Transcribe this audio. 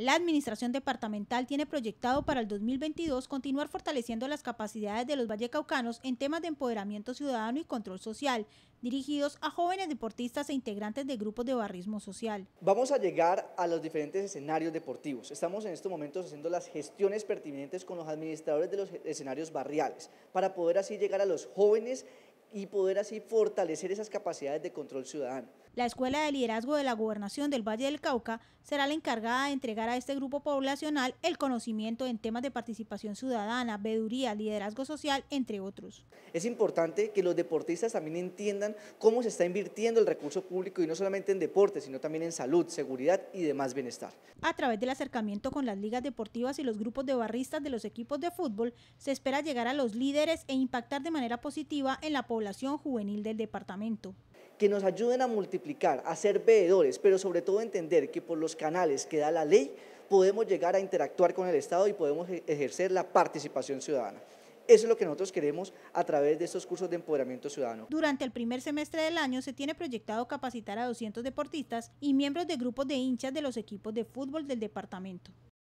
La Administración Departamental tiene proyectado para el 2022 continuar fortaleciendo las capacidades de los vallecaucanos en temas de empoderamiento ciudadano y control social, dirigidos a jóvenes deportistas e integrantes de grupos de barrismo social. Vamos a llegar a los diferentes escenarios deportivos. Estamos en estos momentos haciendo las gestiones pertinentes con los administradores de los escenarios barriales para poder así llegar a los jóvenes y poder así fortalecer esas capacidades de control ciudadano. La Escuela de Liderazgo de la Gobernación del Valle del Cauca será la encargada de entregar a este grupo poblacional el conocimiento en temas de participación ciudadana, veeduría, liderazgo social, entre otros. Es importante que los deportistas también entiendan cómo se está invirtiendo el recurso público y no solamente en deporte, sino también en salud, seguridad y demás bienestar. A través del acercamiento con las ligas deportivas y los grupos de barristas de los equipos de fútbol, se espera llegar a los líderes e impactar de manera positiva en la población población juvenil del departamento que nos ayuden a multiplicar, a ser veedores, pero sobre todo entender que por los canales que da la ley podemos llegar a interactuar con el Estado y podemos e-, ejercer la participación ciudadana. Eso es lo que nosotros queremos a través de estos cursos de empoderamiento ciudadano. Durante el primer semestre del año se tiene proyectado capacitar a 200 deportistas y miembros de grupos de hinchas de los equipos de fútbol del departamento.